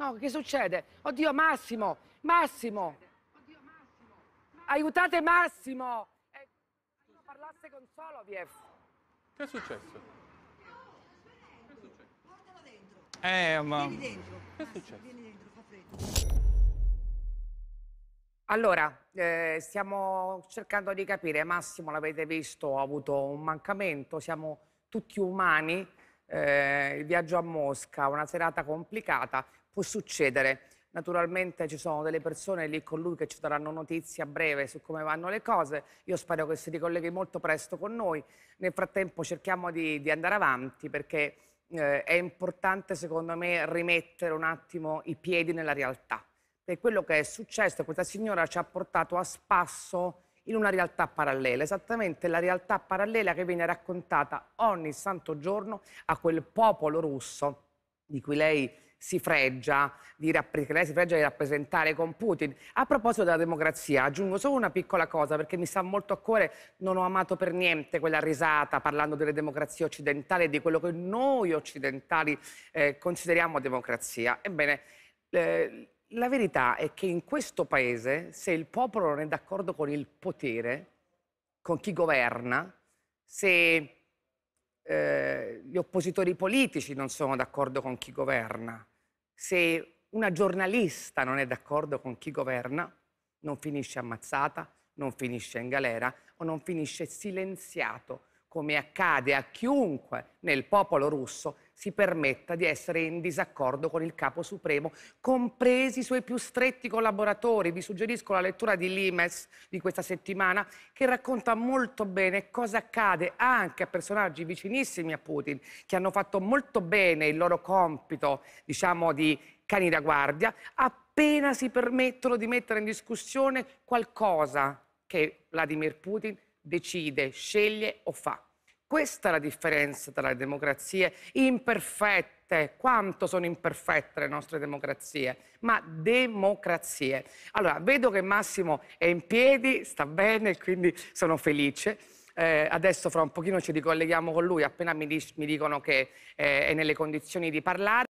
No, che succede? Oddio Massimo, Massimo. Aiutate Massimo. Eh, non parlasse con Soloviev. Che è successo? Che è successo? Portalo dentro. Eh, ma... Vieni dentro. Che è successo? Vieni dentro, fa freddo. Allora, eh, stiamo cercando di capire, Massimo l'avete visto, ha avuto un mancamento, siamo tutti umani, eh, il viaggio a Mosca, una serata complicata può succedere. Naturalmente ci sono delle persone lì con lui che ci daranno notizie a breve su come vanno le cose. Io spero che si ricolleghi molto presto con noi. Nel frattempo cerchiamo di, di andare avanti perché eh, è importante secondo me rimettere un attimo i piedi nella realtà. E quello che è successo, questa signora ci ha portato a spasso in una realtà parallela, esattamente la realtà parallela che viene raccontata ogni santo giorno a quel popolo russo di cui lei si freggia di, lei si freggia di rappresentare con Putin. A proposito della democrazia, aggiungo solo una piccola cosa perché mi sta molto a cuore, non ho amato per niente quella risata parlando delle democrazie occidentali e di quello che noi occidentali eh, consideriamo democrazia. Ebbene, eh, la verità è che in questo paese, se il popolo non è d'accordo con il potere, con chi governa, se eh, gli oppositori politici non sono d'accordo con chi governa, se una giornalista non è d'accordo con chi governa, non finisce ammazzata, non finisce in galera o non finisce silenziato come accade a chiunque nel popolo russo, si permetta di essere in disaccordo con il capo supremo, compresi i suoi più stretti collaboratori. Vi suggerisco la lettura di Limes di questa settimana, che racconta molto bene cosa accade anche a personaggi vicinissimi a Putin, che hanno fatto molto bene il loro compito, diciamo, di cani da guardia, appena si permettono di mettere in discussione qualcosa che Vladimir Putin decide, sceglie o fa. Questa è la differenza tra le democrazie imperfette, quanto sono imperfette le nostre democrazie, ma democrazie. Allora, vedo che Massimo è in piedi, sta bene, quindi sono felice. Eh, adesso fra un pochino ci ricolleghiamo con lui, appena mi, dic mi dicono che eh, è nelle condizioni di parlare.